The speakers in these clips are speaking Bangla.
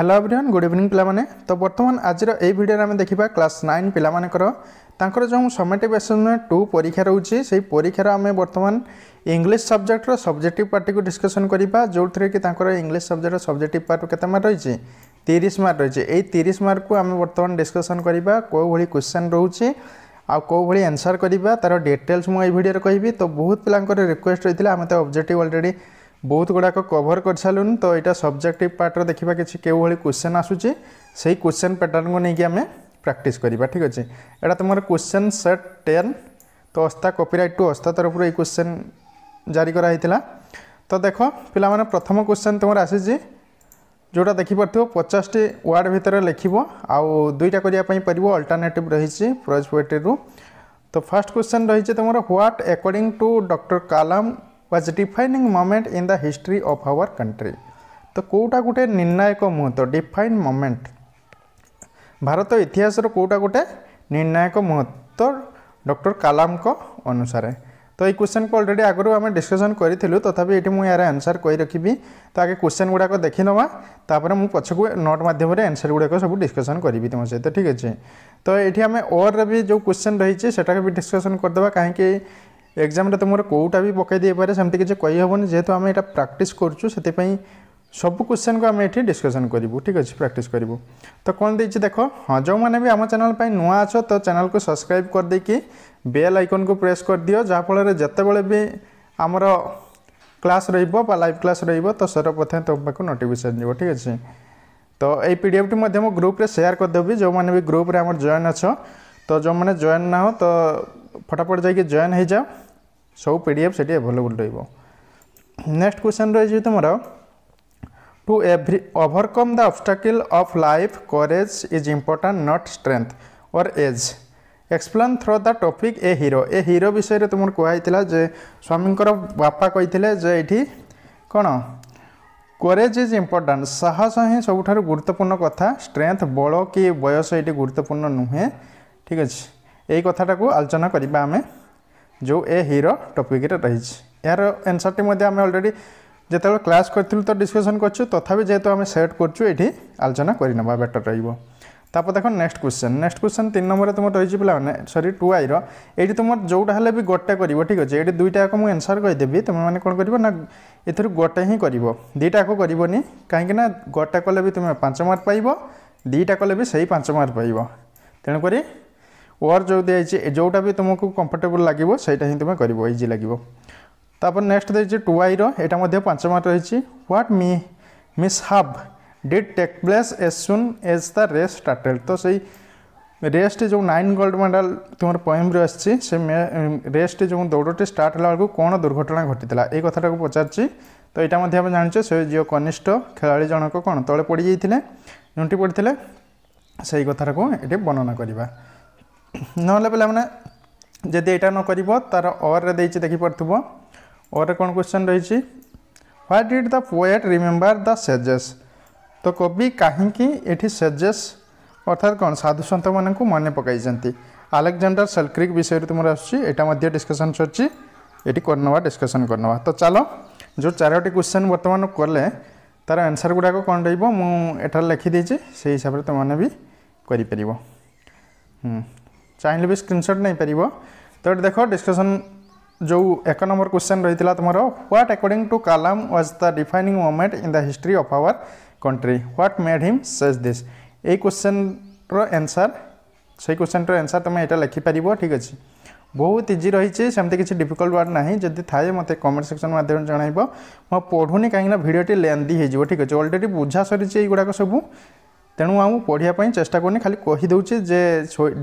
হ্যালো এভরিওয়ান গুড ইভিনিং পিলামানে তো বর্তমান আজির এই ভিডিওরে আমি দেখিবা ক্লাস নাইন পিলামানকর তাঁকর যে সমেটিভ আসাইনমেন্ট টু পরীক্ষা রয়েছে সেই পরীক্ষার আমি বর্তমান ইংলিশ সবজেক্টর সবজেক্টিভ পার্টটিকে ডিসকসন করা যেউথে কি তাঁকর ইংলিশ সবজেক্টর সবজেক্টিভ পার্ট কেতে মার্ক রয়েছে তিরিশ মার্ক রয়েছে এই তিরিশ মার্কু আমি বর্তমান ডিসকসন করা কেউভাবে কোশ্চেন রয়েছে ଆଉ କେଉଁଭଳି ଆନ୍ସର୍ କରିବା ତା'ର ଡିଟେଲ୍ସ ମୁଁ ଏଇ ଭିଡ଼ିଓରେ କହିବି ତ ବହୁତ ପିଲାଙ୍କର ରିକ୍ୱେଷ୍ଟ ରହିଥିଲା ଆମେ ତ ଅବଜେକ୍ଟିଭ୍ ଅଲରେଡ଼ି ବହୁତ ଗୁଡ଼ାକ କଭର୍ କରିସାରିଲୁଣି ତ ଏଇଟା ସବଜେକ୍ଟିଭ୍ ପାର୍ଟର ଦେଖିବା କିଛି କେଉଁଭଳି କ୍ୱେଶ୍ଚନ୍ ଆସୁଛି ସେଇ କ୍ୱେଶ୍ଚନ୍ ପ୍ୟାଟର୍ନକୁ ନେଇକି ଆମେ ପ୍ରାକ୍ଟିସ୍ କରିବା ଠିକ୍ ଅଛି ଏଇଟା ତୁମର କ୍ୱେଶ୍ଚନ୍ ସେଟ୍ ଟେନ୍ ତ ଅସ୍ଥା କପିରାଇଟ୍ ଟୁ ଅସ୍ଥା ତରଫରୁ ଏଇ କ୍ୱେଶ୍ଚନ୍ ଜାରି କରାହେଇଥିଲା ତ ଦେଖ ପିଲାମାନେ ପ୍ରଥମ କ୍ୱେଶ୍ଚନ୍ ତୁମର ଆସିଛି ଯେଉଁଟା ଦେଖିପାରୁଥିବ ପଚାଶଟି ୱାର୍ଡ଼ ଭିତରେ ଲେଖିବ ଆଉ ଦୁଇଟା କରିବା ପାଇଁ ପାରିବ ଅଲ୍ଟରନେଟିଭ୍ ରହିଛି ପ୍ରୋଜ୍ ପୋଏଟ୍ରିରୁ ତ ଫାର୍ଷ୍ଟ କ୍ୱେଶ୍ଚନ୍ ରହିଛି ତୁମର what according to doctor Kalam was defining moment in the history of our country ତ କେଉଁଟା ଗୋଟେ ନିର୍ଣ୍ଣାୟକ ମୁହୂର୍ତ୍ତ ଡିଫାଇନ୍ ମୋମେଣ୍ଟ ଭାରତ ଇତିହାସର କେଉଁଟା ଗୋଟେ ନିର୍ଣ୍ଣାୟକ ମୁହୂର୍ତ୍ତ ଡକ୍ଟର କାଲାମଙ୍କ ଅନୁସାରେ ତ ଏଇ କ୍ୱେଶ୍ଚନ୍କୁ ଅଲରେଡ଼ି ଆଗରୁ ଆମେ ଡିସ୍କସନ୍ କରିଥିଲୁ ତଥାପି ଏଠି ମୁଁ ଏହାର ଆନ୍ସର୍ କରି ରଖିବି ତ ଆଗେ କ୍ୱେଶ୍ଚନ୍ ଗୁଡ଼ାକ ଦେଖିନେବା ତାପରେ ମୁଁ ପଛକୁ ନୋଟ୍ ମାଧ୍ୟମରେ ଆନ୍ସର୍ ଗୁଡ଼ାକ ସବୁ ଡିସ୍କସନ୍ କରିବି ତୁମ ସହିତ ଠିକ୍ ଅଛି ତ ଏଠି ଆମେ ଓର୍ରେ ବି ଯେଉଁ କ୍ୱେଶ୍ଚନ୍ ରହିଛି ସେଟାକୁ ବି ଡିସ୍କସନ୍ କରିଦେବା କାହିଁକି ଏକ୍ଜାମ୍ରେ ତୁମର କେଉଁଟା ବି ପକାଇ ଦେଇପାରେ ସେମିତି କିଛି କହିହେବନି ଯେହେତୁ ଆମେ ଏଇଟା ପ୍ରାକ୍ଟିସ୍ କରୁଛୁ ସେଥିପାଇଁ ସବୁ କୋଶ୍ଚେନ୍କୁ ଆମେ ଏଠି ଡିସ୍କସନ୍ କରିବୁ ଠିକ୍ ଅଛି ପ୍ରାକ୍ଟିସ୍ କରିବୁ ତ କ'ଣ ଦେଇଛି ଦେଖ ହଁ ଯେଉଁମାନେ ବି ଆମ ଚ୍ୟାନେଲ୍ ପାଇଁ ନୂଆ ଅଛ ତ ଚ୍ୟାନେଲ୍କୁ ସବସ୍କ୍ରାଇବ୍ କରିଦେଇକି ବେଲ୍ ଆଇକନ୍କୁ ପ୍ରେସ୍ କରିଦିଅ ଯାହାଫଳରେ ଯେତେବେଳେ ବି ଆମର କ୍ଲାସ୍ ରହିବ ବା ଲାଇଭ୍ କ୍ଲାସ୍ ରହିବ ତ ସର୍ବପ୍ରଥମେ ତୁମ ପାଖକୁ ନୋଟିଫିକେସନ୍ ଯିବ ଠିକ୍ ଅଛି ତ ଏଇ ପି ଡି ଏଫ୍ଟି ମଧ୍ୟ ମୁଁ ଗ୍ରୁପ୍ରେ ସେୟାର୍ କରିଦେବି ଯେଉଁମାନେ ବି ଗ୍ରୁପ୍ରେ ଆମର ଜଏନ୍ ଅଛ ତ ଯେଉଁମାନେ ଜଏନ୍ ନାହଁ ତ फटाफट जाइए जॉइन हो जाओ सब पी डी एफ से एभेलेबुल रेक्स्ट क्वेश्चन रही तुम to every overcome the obstacle of life courage is important not strength और age explain through the topic a hero a hero বিষয়ে তোমার কুহাইছিল যে স্বামীঙ্কর বাপা কইলে যে এটি কোণ করেজ ইজ ইম্পর্টাট সাহস হি সবুঠার গুরুত্বপূর্ণ কথা স্ট্রেংথ বল কি বয়স এটি গুরুত্বপূর্ণ নুহে ঠিক আছে এই কথাটাকে আলোচনা করা আমি যে এ হিরো টপিকরে রয়েছে এর এনসরটি আমি অলরেডি যেতবে ক্লাস করি তো ডিসকসন করছু তথাপি যেহেতু আমি সেট করছু এটি আলোচনা করে নেওয়া বেটর রহব তারপর দেখো নেক্সট কোশ্চেন নেক্সট কোশ্চেন তিন নম্বরে তোমার রয়েছে পিলামানে সরি টু আইর এইটি তোমার যেটা হলে বি গোটে করব ঠিক আছে এটি দুইটা যাক মু আনসার করেদেবি তুমি মানে কোণ করব না এর গোটে হি করব দুইটা যাক করবনি কাইকি না গোটে কলে বি তুমি পাঁচ মার্ক পাইব দুইটা কলে বি সেই পাঁচ মার্ক পাইব তেণুকরি ওয়ার ଯେଉଁ ଦିଆହେଇଛି ଯେଉଁଟା ବି ତୁମକୁ କମ୍ଫର୍ଟେବୁଲ୍ ଲାଗିବ ସେଇଟା ହିଁ ତୁମେ କରିବ ଇଜି ଲାଗିବ ତାପରେ ନେକ୍ସଟ ଦେଇଛି ଟୁ ଆଇର ଏଇଟା ମଧ୍ୟ ପାଞ୍ଚ ମାର୍କ ରହିଛି what mi mishap did take place as soon as the race started ତ ସେଇ ରେସ୍ଟି ଯେଉଁ ନାଇନ୍ ଗୋଲ୍ଡ ମେଡ଼ାଲ୍ ତୁମର ପଏମ୍ରୁ ଆସିଛି ସେ ରେସ୍ଟି ଯେଉଁ ଦୌଡ଼ଟି ଷ୍ଟାର୍ଟ ହେଲା ବେଳକୁ କ'ଣ ଦୁର୍ଘଟଣା ଘଟିଥିଲା ଏଇ କଥାଟାକୁ ପଚାରିଛି ତ ଏଇଟା ମଧ୍ୟ ଆମେ ଜାଣିଛେ ସେ ଝିଅ କନିଷ୍ଠ ଖେଳାଳି ଜଣକ କ'ଣ ତଳେ ପଡ଼ିଯାଇଥିଲେ ଝୁଣ୍ଟି ପଡ଼ିଥିଲେ ସେଇ କଥାଟାକୁ ଏଠି ବର୍ଣ୍ଣନା କରିବା ନହେଲେ ପିଲାମାନେ ଯଦି ଏଇଟା ନ କରିବ ତାର ଅର୍ରେ ଦେଇଛି ଦେଖିପାରୁଥିବ ଅର୍ରେ କ'ଣ କ୍ୱେଶ୍ଚନ୍ ରହିଛି what did the poet remember the sages ତ କବି କାହିଁକି ଏଠି ସେଜେସ୍ ଅର୍ଥାତ୍ କ'ଣ ସାଧୁସନ୍ଥମାନଙ୍କୁ ମନେ ପକାଇଛନ୍ତି ଆଲେକ୍ଜାଣ୍ଡର ସେଲ୍କ୍ରିକ୍ ବିଷୟରେ ତୁମର ଆସୁଛି ଏଇଟା ମଧ୍ୟ ଡିସ୍କସନ୍ ସରିଛି ଏଠି କରିନେବା ଡିସ୍କସନ୍ କରିନେବା ତ ଚାଲ ଯେଉଁ ଚାରୋଟି କ୍ୱେଶ୍ଚନ୍ ବର୍ତ୍ତମାନ କଲେ ତାର ଆନ୍ସର୍ ଗୁଡ଼ାକ କ'ଣ ରହିବ ମୁଁ ଏଠାରେ ଲେଖିଦେଇଛି ସେଇ ହିସାବରେ ତୁମମାନେ ବି କରିପାରିବ ହୁଁ চাইলে ବି ସ୍କ୍ରିନସଟ୍ ନେଇପାରିବ ତ ଏଠି ଦେଖ ଡିସ୍କସନ୍ ଯେଉଁ ଏକ ନମ୍ବର କ୍ୱେଶ୍ଚନ୍ ରହିଥିଲା ତୁମର what according to Kalam was the defining moment in the history of our country what made him say this ଏଇ କ୍ୱେଶ୍ଚନ୍ର ଆନ୍ସର୍ ସେଇ କ୍ୱେଶ୍ଚନ୍ର ଆନ୍ସର୍ ତୁମେ ଏଇଟା ଲେଖିପାରିବ ଠିକ୍ ଅଛି ବହୁତ ଇଜି ରହିଛି ସେମିତି କିଛି ଡିଫିକଲ୍ଟ ୱାର୍ଡ଼ ନାହିଁ ଯଦି ଥାଏ ମୋତେ କମେଣ୍ଟ ସେକ୍ସନ୍ ମାଧ୍ୟମରେ ଜଣାଇବ ମୁଁ ପଢ଼ୁନି କାହିଁକିନା ଭିଡ଼ିଓଟି ଲେନ୍ଦି ହେଇଯିବ ଠିକ୍ ଅଛି ଅଲରେଡ଼ି ବୁଝା ସରିଛି ଏଇଗୁଡ଼ାକ ସବୁ ତେଣୁ ଆଉ ମୁଁ ପଢ଼ିବା ପାଇଁ ଚେଷ୍ଟା କରୁନି ଖାଲି କହିଦେଉଛି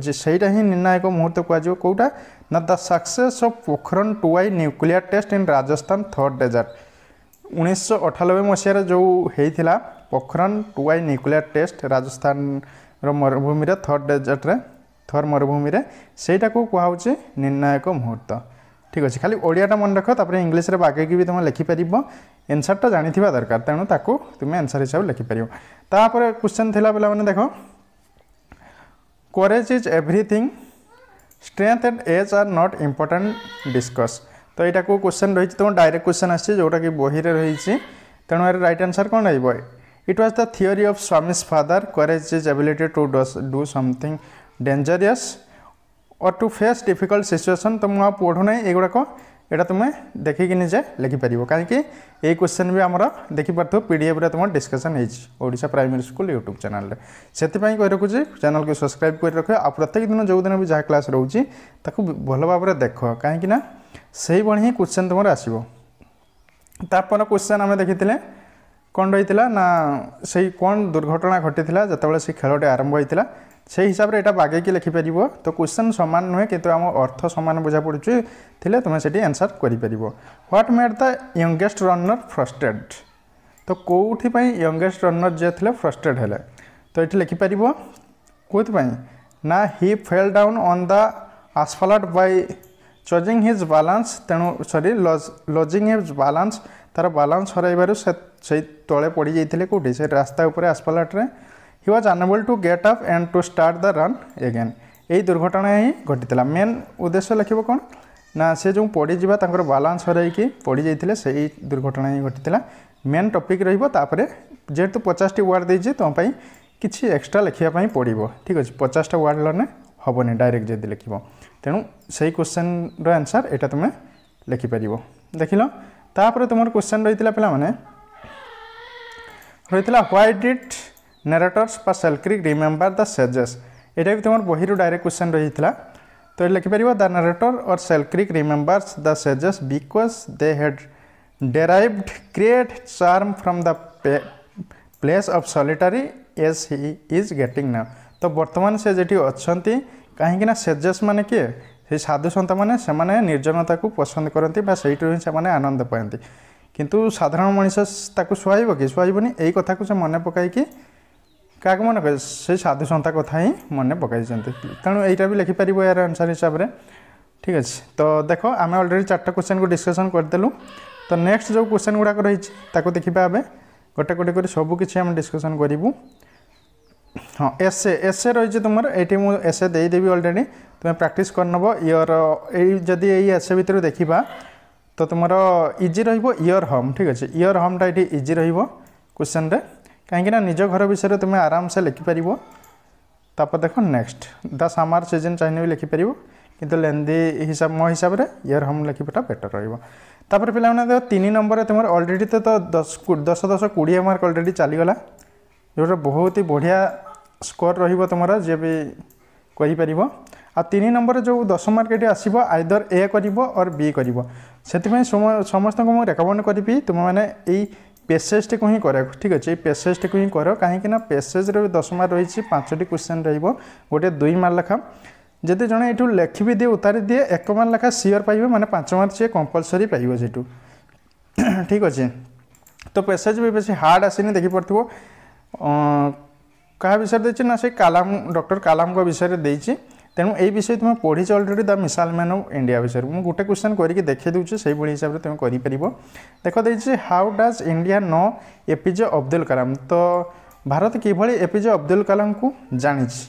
ଯେ ସେଇଟା ହିଁ ନିର୍ଣ୍ଣାୟକ ମୁହୂର୍ତ୍ତ କୁହାଯିବ କେଉଁଟା ନା the success of Pokhran two I nuclear test in Rajasthan Thar desert ଉଣେଇଶହ ଅଠାନବେ ମସିହାରେ ଯେଉଁ ହେଇଥିଲା Pokhran two I nuclear test ରାଜସ୍ଥାନର ମରୁଭୂମିରେ ଥର୍ଡ ଡେଜର୍ଟରେ ଥର୍ ମରୁଭୂମିରେ ସେଇଟାକୁ କୁହାହେଉଛି ନିର୍ଣ୍ଣାୟକ ମୁହୂର୍ତ୍ତ ठीक अच्छे खाली ओडियाटा मन रख तप इंग्लीश बागेगी भी तुम लिखिपार एनसरटा जाणी दरकार तेणुताक तुम एनसर हिसाब से लिखिपार तापर क्वेश्चन थी पे देख courage is everything strength and age are not important discuss तो यहाँ को क्वेश्चन रही तुम डायरेक्ट क्वेश्चन आसटा बही बहरे रही तेणु यार रईट आनसर कौन रही है it was the theory of Swami's father courage is ability to do something dangerous और टू फेस डिफिकल्ट सिचुएसन तो मुझे पढ़ुना युवाक यहाँ तुम्हें देखिक निजे लिखिपर कहीं क्वेश्चन भी आमर देखिपे पीडीएफ तुम डिस्कसन होशा प्राइमरी स्कूल यूट्यूब चैनल से रखुच्छे चैनल को सब्सक्राइब कर रख आ प्रत्येक दिन जो दिन भी जहाँ क्लास रोचे भल भाव में देख कहीं से ही क्वेश्चन तुम आसपर क्वेश्चन आम देखी कौन रही ना से कौन दुर्घटना घटी जिते से खेलटे आरंभ होता সেই হিসাবে এটা বাগাইকি লেখিপার তো কোশ্চেন সমান নুহে কিন্তু আমার অর্থ সমান বুঝা পড়ুছে লে তুমি সেটি আনসার করিপার what made the youngest runner frustrated তো কোথায় ইয়ঙ্গেস্ট রনর যে লে ফ্রস্টেড হলে তো এটি লেখিপার কোথায় না he fell down on the asphalt by losing his balance ତେଣୁ ସରି ଲଜିଂ ହିଜ୍ ବାଲାନ୍ସ ତା'ର ବାଲାନ୍ସ ହରାଇବାରୁ ସେ ସେଇ ତଳେ ପଡ଼ିଯାଇଥିଲେ କେଉଁଠି ସେ ରାସ୍ତା ଉପରେ ଆସପାଲାଟରେ he was unable to get up and to start the run again ଏହି ଦୁର୍ଘଟଣା ହିଁ ଘଟିଥିଲା ମେନ୍ ଉଦ୍ଦେଶ୍ୟ ଲେଖିବ କ'ଣ ନା ସେ ଯେଉଁ ପଡ଼ିଯିବା ତାଙ୍କର ବାଲାନ୍ସ ହରାଇକି ପଡ଼ିଯାଇଥିଲେ ସେଇ ଦୁର୍ଘଟଣା ହିଁ ଘଟିଥିଲା ମେନ୍ ଟପିକ୍ ରହିବ ତାପରେ ଯେହେତୁ ପଚାଶଟି ୱାର୍ଡ଼ ଦେଇଛି ତୁମ ପାଇଁ କିଛି ଏକ୍ସଟ୍ରା ଲେଖିବା ପାଇଁ ପଡ଼ିବ ଠିକ୍ ଅଛି ପଚାଶଟା ୱାର୍ଡ଼ ଲନେ ହେବନି ଡାଇରେକ୍ଟ ଯଦି ଲେଖିବ ତେଣୁ ସେଇ କୋଶ୍ଚେନ୍ର ଆନ୍ସର୍ ଏଇଟା ତୁମେ ଲେଖିପାରିବ ଦେଖିଲ ତାପରେ ତୁମର କୋଶ୍ଚେନ୍ ରହିଥିଲା ପିଲାମାନେ ରହିଥିଲା why did narrator's Selkirk remember the sages ये भी तुम बही डायरेक्ट क्वेश्चन रही था तो ये लिखिपर द नेरेटर और Selkirk remembers the sages because they had derived great charm from the place of solitary as he is getting now तो बर्तमान से जेटी अच्छा कहीं सेजेस मैंने किए से साधुसंत मैंने निर्जनता को पसंद करती से आनंद पाती किंतु साधारण मनीष सुहब कि सुहबनी यही कथ को मन पकाई कि কাকে মনে করে সে সাধু সন্তা কথা ହିଁ ମନେ ପକାଇଛନ୍ତି ତେଣୁ ଏଇଟା ବି ଲେଖିପାରିବ ଏହାର ଆନ୍ସର୍ ହିସାବରେ ଠିକ୍ ଅଛି ତ ଦେଖ ଆମେ ଅଲରେଡ଼ି ଚାରିଟା କ୍ୱେଶ୍ଚନ୍କୁ ଡିସ୍କସନ୍ କରିଦେଲୁ ତ ନେକ୍ସଟ ଯେଉଁ କ୍ୱେଶ୍ଚନ୍ ଗୁଡ଼ାକ ରହିଛି ତାକୁ ଦେଖିବା ଆମେ ଗୋଟେ ଗୋଟେ କରି ସବୁ କିଛି ଆମେ ଡିସ୍କସନ୍ କରିବୁ ହଁ ଏସ୍ଏ ଏସ୍ଏ ରହିଛି ତୁମର ଏଇଠି ମୁଁ ଏସ୍ଏ ଦେଇଦେବି ଅଲରେଡ଼ି ତୁମେ ପ୍ରାକ୍ଟିସ୍ କରିନେବ ଇୟର ଏଇ ଯଦି ଏଇ ଏସ୍ଏ ଭିତରୁ ଦେଖିବା ତ ତୁମର ଇଜି ରହିବ ଇୟର ହମ୍ ଠିକ୍ ଅଛି ଇୟର ହମ୍ଟା ଏଠି ଇଜି ରହିବ କ୍ୱେଶ୍ଚନ୍ରେ କାହିଁକିନା ନିଜ ଘର ବିଷୟରେ ତୁମେ ଆରାମସେ ଲେଖିପାରିବ ତାପରେ ଦେଖ ନେକ୍ସଟ ଦ ସାମାର ସିଜନ୍ ଚାହିଁଲେ ବି ଲେଖିପାରିବ କିନ୍ତୁ ଲେନ୍ଦି ହିସାବ ମୋ ହିସାବରେ ଇୟର୍ ହୋମ୍ ଲେଖିବାଟା ବେଟର୍ ରହିବ ତାପରେ ପିଲାମାନେ ଦେଖ ତିନି ନମ୍ବରରେ ତୁମର ଅଲରେଡ଼ି ତ ଦଶ ଦଶ ଦଶ କୋଡ଼ିଏ ମାର୍କ ଅଲରେଡ଼ି ଚାଲିଗଲା ଯେଉଁଟା ବହୁତ ହି ବଢ଼ିଆ ସ୍କୋର୍ ରହିବ ତୁମର ଯିଏ ବି କରିପାରିବ ଆଉ ତିନି ନମ୍ବରରେ ଯେଉଁ ଦଶ ମାର୍କ ଏଠି ଆସିବ ଆଇଦର ଏ କରିବ ଅର୍ ବି କରିବ ସେଥିପାଇଁ ସମସ୍ତଙ୍କୁ ମୁଁ ରେକମେଣ୍ଡ କରିବି ତୁମେମାନେ ଏଇ পেসেজটিকে ହିଁ କରିବାକୁ ଠିକ୍ ଅଛି ଏଇ ପେସେଜଟିକୁ ହିଁ କର କାହିଁକି ନା ପେସେଜରେ ଦଶ ମାର୍କ ରହିଛି ପାଞ୍ଚଟି କ୍ୱେଶ୍ଚନ୍ ରହିବ ଗୋଟେ ଦୁଇ ମାର୍କ ଲେଖା ଯଦି ଜଣେ ଏଠୁ ଲେଖିବି ଦିଏ ଉତାରି ଦିଏ ଏକ ମାର୍କ ଲେଖା ସିଓର ପାଇବେ ମାନେ ପାଞ୍ଚ ମାର୍କ ସିଏ କମ୍ପଲସରି ପାଇବ ସେଠୁ ଠିକ୍ ଅଛି ତ ପେସେଜ ବି ବେଶୀ ହାର୍ଡ଼ ଆସିନି ଦେଖିପାରୁଥିବ କାହା ବିଷୟରେ ଦେଇଛି ନା ସେ କାଲାମ ଡକ୍ଟର କାଲାମଙ୍କ ବିଷୟରେ ଦେଇଛି তেমন এই বিষয়ে তুমি পড়িছ already the missile man of India বিষয়ে মু গোটে কোশ্চেন করিকি দেখাই দেউছি সেইভাবে হিসাবে তুমি করিপার দেখ দিয়েছি how does India know APJ Abdul Kalam তো ভারত কিভাবে এপিজে অব্দুল কালামকে জাঁছি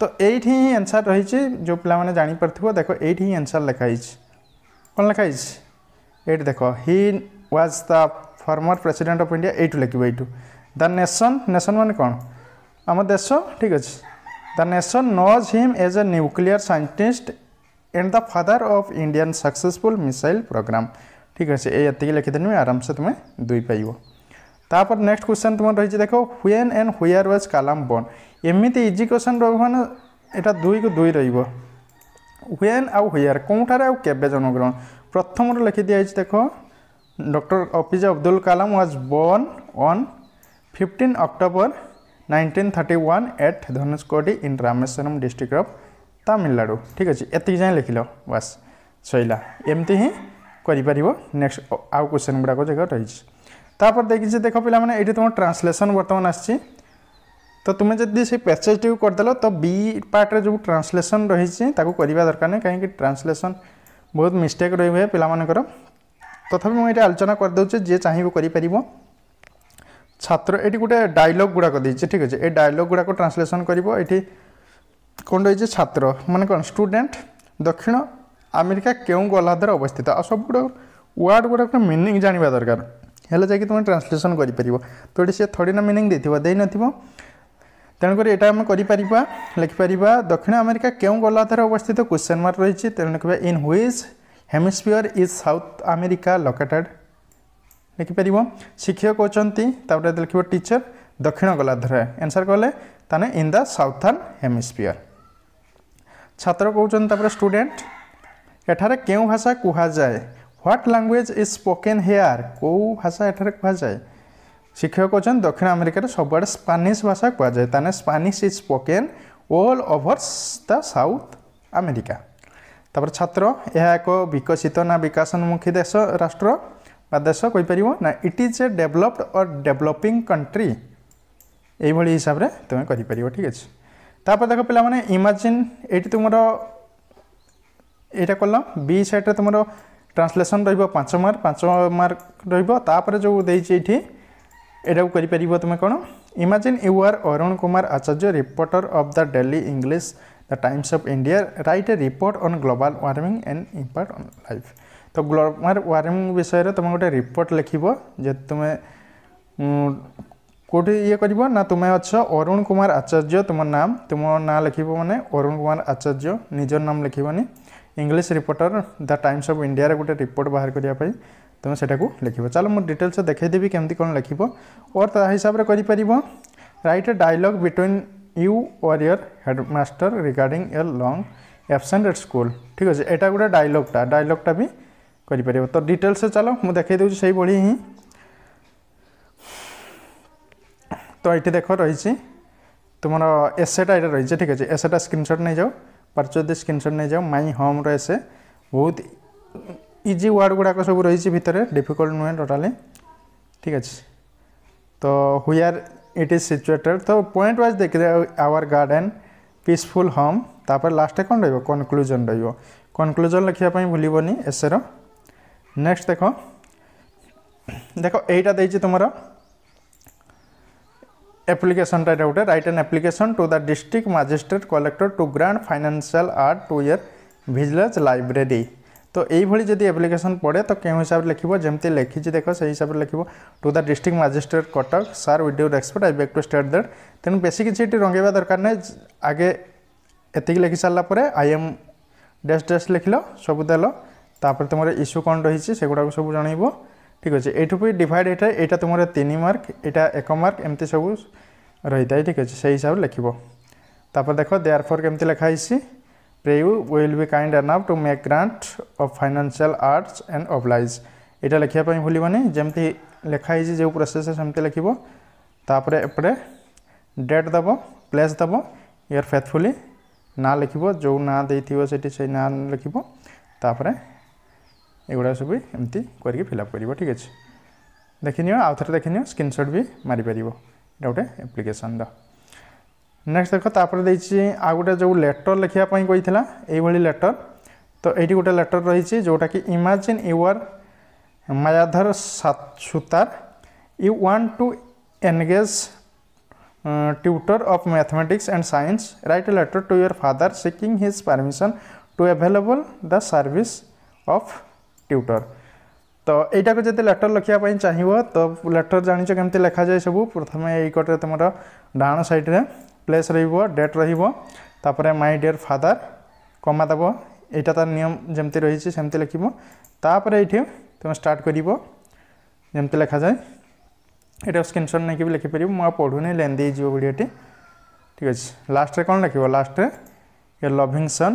তো এইটি হি আনসার রয়েছে যে পিলামানে জাঁপারিথ দেখ এইটি হি আনসার লেখা হয়েছে কোণ লেখা হয়েছে এইটি দেখ he was the former president of India এইটু লেখব এইটু দ নেসন নেসন মানে কোণ আমার দেশ ঠিক আছে The nation knows him as a nuclear scientist and the father of Indian successful missile program. ठीक अच्छे ये ये लिखिदेनि आराम से तुम्हें दुई पाइबो तापर नेक्स्ट क्वेश्चन तुम रहि देखो when and where was Kalam born एमिति इजी क्वेश्चन रहबो माने एटा दुई को दुई रहइबो व्हेन आउ व्हेयर कोठारे आउ केबे जन्म ग्रहण प्रथम रे लिखि दिया देखो doctor APJ Abdul Kalam was born on 15 October 1919 1931 thirty one eight Dhanushkodi in Rameswaram district of Tamil Nadu ठीक अच्छे एति जाए लिख लस सरला एमती ही करपर नेक्स्ट आउ क्वेश्चन गुड़ाक जगह रही देखिए देख पे ये तुम ट्रांसलेसन बर्तमान आ तुम्हें जी से पैसेज टी करदे तो बी पार्ट्रे जो ट्रांसलेसन रही दरकार नहीं कहीं ट्रांसलेसन बहुत मिस्टेक रही हुए पे तथा तो मुझे आलोचना करदे जे चाहिए करपर ছাত্র এটি গোটে ডায়লগ গুড়াক দিয়েছে ঠিক আছে এই ডায়লগ গুড়াক ট্রান্সলেসন করব এটি কোণ রয়েছে ছাত্র মানে কোণ স্টুডেন্ট দক্ষিণ আমেরিকা কেউ গলাহাদরে অবস্থিত আর সবগুলো ওয়ার্ড গুড়াক মিনিং জাঁয়া দরকার হলে যাই তুমি ট্রান্সলেসন করে পার তো এটি সে না মিনিং দিয়ে দেই নথিব তেণুকরি এটা আমি করিপারা লিখিপার দক্ষিণ আমেরিকা কেউ গলাহাদরে অবস্থিত কোশ্চেন মার্ক রয়েছে তেমন কবে in which hemisphere is South America located लिखिपर शिक्षक होती लिखे टीचर दक्षिण गोलार्धर एनसर कहे ते इन दउथर्ण हेमिस्फिययर छात्र कौन स्टूडेंट एठार क्यों भाषा कहा जाए what language is spoken here कौ भाषा एठार कह जाए शिक्षक कौन दक्षिण आमेरिकार सब आड़े स्पानिश भाषा कह जाए ते Spanish is spoken all over the South America तप छात्र यह एक विकसित ना विकासोन्मुखी देश राष्ट्र ବା ଦେଶ କହିପାରିବ ନା it is a developed or developing country এইভাবে হিসাবে তুমি করে পার ঠিক আছে তাপরে দেখো পিলা মানে ইমাজিন এইটি তোমার এইটা কল বি সাইড্রে তোমার ট্রান্সলেসন রহব পাঁচ মার্ক পাঁচ মার্ক রহব তাপরে যে দিয়েছি এইটি এটা করে পার তুমি কোণ imagine you are Arun Kumar Acharya reporter of the daily English the Times of India write a report on global warming and impact on life ତ ଗ୍ଲୋବାଲ୍ ୱାର୍ମିଂ ବିଷୟରେ ତୁମେ ଗୋଟେ ରିପୋର୍ଟ ଲେଖିବ ଯେ ତୁମେ କେଉଁଠି ଇଏ କରିବ ନା ତୁମେ ଅଛ ଅରୁଣ କୁମାର ଆଚାର୍ଯ୍ୟ ତୁମ ନାମ ତୁମ ନାଁ ଲେଖିବ ମାନେ ଅରୁଣ କୁମାର ଆଚାର୍ଯ୍ୟ ନିଜର ନାମ ଲେଖିବନି English reporter the Times of ଇଣ୍ଡିଆରେ ଗୋଟେ ରିପୋର୍ଟ ବାହାର କରିବା ପାଇଁ ତୁମେ ସେଟାକୁ ଲେଖିବ ଚାଲ ମୁଁ ଡିଟେଲ୍ସ ଦେଖେଇଦେବି କେମିତି କ'ଣ ଲେଖିବ ଓର୍ ତା ହିସାବରେ କରିପାରିବ write a dialogue between you or your head master regarding a long absent at school ଠିକ୍ ଅଛି ଏଇଟା ଗୋଟେ ଡାଇଲଗ୍ଟା ଡାଇଲଗ୍ଟା ବି କରିପାରିବ ତ ଡିଟେଲ୍ସ ଚାଲ ମୁଁ ଦେଖାଇ ଦେଉଛି ସେଇଭଳି ହିଁ ତ ଏଇଠି ଦେଖ ରହିଛି ତୁମର ଏସେଟା ଏଇଟା ରହିଛି ଠିକ୍ ଅଛି ଏସେଟା ସ୍କ୍ରିନସଟ୍ ନେଇଯାଅ ପାରୁଛ ଯଦି ସ୍କ୍ରିନସଟ୍ ନେଇଯାଅ ମାଇ ହୋମ୍ର ଏସେ ବହୁତ ଇଜି ୱାର୍ଡ଼ ଗୁଡ଼ାକ ସବୁ ରହିଛି ଭିତରେ ଡିଫିକଲ୍ଟ ନୁହେଁ ଟୋଟାଲି ঠিক আছে তো হুইয়ার ইট ইজ সিচুয়েটেড তো পয়েন্ট ওয়াইজ দেখি আওয়ার গার্ডেন পিসফুল হোম তারপরে লাস্টে কোণ রহব কনক্লুজন রহব কনক্লুজন লেখা ভুলবনি এসের নেক্সট দেখো দেখো এইটা দিয়েছি তোমার অ্যাপ্লিকেশনটা এটা গোটে write an application to the district magistrate collector to grant financial art to your vigilance library তো এইভাবে যদি আপ্লিকেশন পড়ে তো কেউ হিসাবে লিখব যেমতি লিখিছি দেখ সেই হিসাবে লিখব to the district magistrate Cuttack sir with due respect I beg to state that তেমন বেশি কিছু এটি রঙাইবা দরকার নাই আগে এতিকি লিখি সারা পরে আই এম ড্যাশ ড্যাশ লিখিল সবু দেল ତାପରେ ତୁମର ଇସ୍ୟୁ କ'ଣ ରହିଛି ସେଗୁଡ଼ାକ ସବୁ ଜଣାଇବ ଠିକ୍ ଅଛି ଏଇଠୁ ବି ଡିଭାଇଡ଼ ହେଇଥାଏ ଏଇଟା ତୁମର ତିନି ମାର୍କ ଏଇଟା ଏକ ମାର୍କ ଏମିତି ସବୁ ରହିଥାଏ ଠିକ୍ ଅଛି ସେଇ ହିସାବରେ ଲେଖିବ ତାପରେ ଦେଖ ଦେୟାର ଫର୍ କେମିତି ଲେଖା ହେଇଛି pray you will be kind enough to make grant of financial arts and oblige ଏଇଟା ଲେଖିବା ପାଇଁ ଭୁଲିବନି ଯେମିତି ଲେଖା ହେଇଛି ଯେଉଁ ପ୍ରୋସେସ୍ ସେମିତି ଲେଖିବ ତାପରେ ଏପଟେ ଡେଟ୍ ଦେବ ପ୍ଲେସ୍ ଦେବ ଇୟର୍ ଫେଥଫୁଲି ନାଁ ଲେଖିବ ଯେଉଁ ନାଁ ଦେଇଥିବ ସେଠି ସେଇ ନାଁ ଲେଖିବ ତାପରେ युवा सब एम कर फिलअप कर ठीक अच्छे देखनी आउ थे देखनी स्क्रीनसट भी मारिपर गोटे एप्लिकेसन रेक्स देख तापर दे गोटे जो लेटर लिखापी कही था लेटर तो ये गोटे लेटर रही जोटा कि imagine you are Mayadhar Sutar you want to engage tutor of mathematics and science write a letter to your father seeking his permission to available the service of tutor ତ ଏଇଟାକୁ ଯଦି ଲେଟର୍ ଲେଖିବା ପାଇଁ ଚାହିଁବ ତ ଲେଟର୍ ଜାଣିଛ କେମିତି ଲେଖାଯାଏ ସବୁ ପ୍ରଥମେ ଏଇ କଟରେ ତୁମର ଡାହାଣ ସାଇଡ଼୍ରେ ପ୍ଲେସ୍ ରହିବ ଡେଟ୍ ରହିବ ତାପରେ ମାଇ ଡିୟର୍ ଫାଦର୍ କମା ଦେବ ଏଇଟା ତା'ର ନିୟମ ଯେମିତି ରହିଛି ସେମିତି ଲେଖିବ ତାପରେ ଏଇଠି ତୁମେ ଷ୍ଟାର୍ଟ କରିବ ଯେମିତି ଲେଖାଯାଏ এটা স্ক্রিনশট নেই লিখিপারি মু পড়ুনি লেন্দি হয়ে যাব ভিডিওটি ঠিক আছে লাস্টে কম লিখব লাস্টে ইয়ে লভিং সন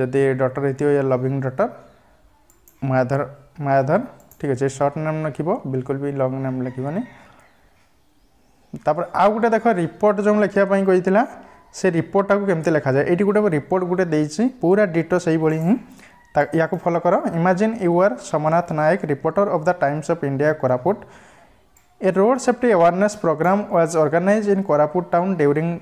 যদি ডটর হয়ে ইয়ে লভিং ডটর मायाधर मायाधर ठीक अच्छे सर्ट नेम लिख बिल्कुल भी लंग नेम लिखे तापर आ गए देख रिपोर्ट जो लिखापी कही से रिपोर्ट को कमी लिखा जाए ये गोटे रिपोर्ट गोटे पूरा डिटो से ही भाई ही या फलो कर imagine you are Somnath Nayak reporter of the Times of India Koraput a road safety awareness programme was organise in Koraput town during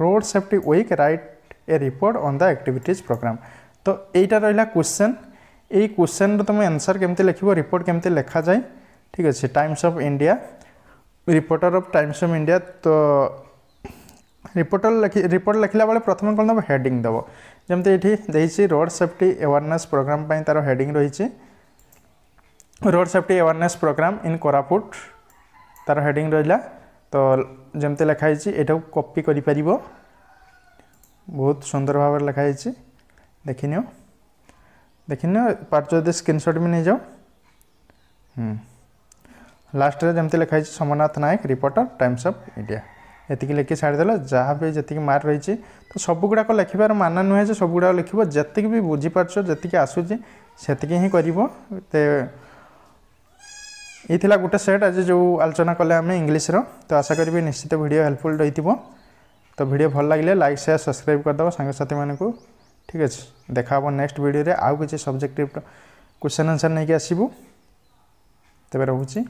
road safety week write a report on the activity programme तो यही रहा क्वेश्चन এই কোশ্চেন্র তুমি আনসর কেমতি লিখব রিপোর্ট কেমতি লেখা যায় ঠিক আছে Times of India reporter of Times of India তো রিপোর্টর লেখি রিপোর্ট লেখিলা বেড়ে প্রথমে কোণ দেব হেডিং দেব যেমন এটি দিয়েছি রোড সেফটি আওয়ারনেস প্রোগ্রাম পাই তার হেডিং রয়েছে road safety awareness programme in Koraput তার হেডিং রহিলা তো যেমতি লেখা হয়েছি এটাও কপি করে পার বহুত সুন্দর ভাবে লেখা হয়েছে দেখি নিও দেখি না পারছ যদি স্ক্রিনশট বি নিয়ে যাও হুম লাস্টরে যেমতি লেখা হয়েছে Somnath Nayak reporter Times of India এতিকি লিখি ছাড়িদেল যা বি যেত মার্ক রয়েছে তো সবুগুড়াক লেখবার মানা নুহে যে সবুগুড়াক লিখব যেত বি বুঝিপারছ যেত আসুচি সেতিকি হি করব তে এই গোটে সেট আজ যে আলোচনা কলে আমি ইংলিশর তো আশা করবি নিশ্চিত ভিডিও হেল্পফুল রয়েছে তো ভিডিও ভাল লাগলে লাইক সেয়ার সবসক্রাইব করেদেব সাংসাথী মানুষ ঠিক আছে দেখা হব নেক্সট ভিডিওরে আউ কিছু সবজেক্টিভ কোশ্চেন আনসার নেই আসবু তেমন রয়েছে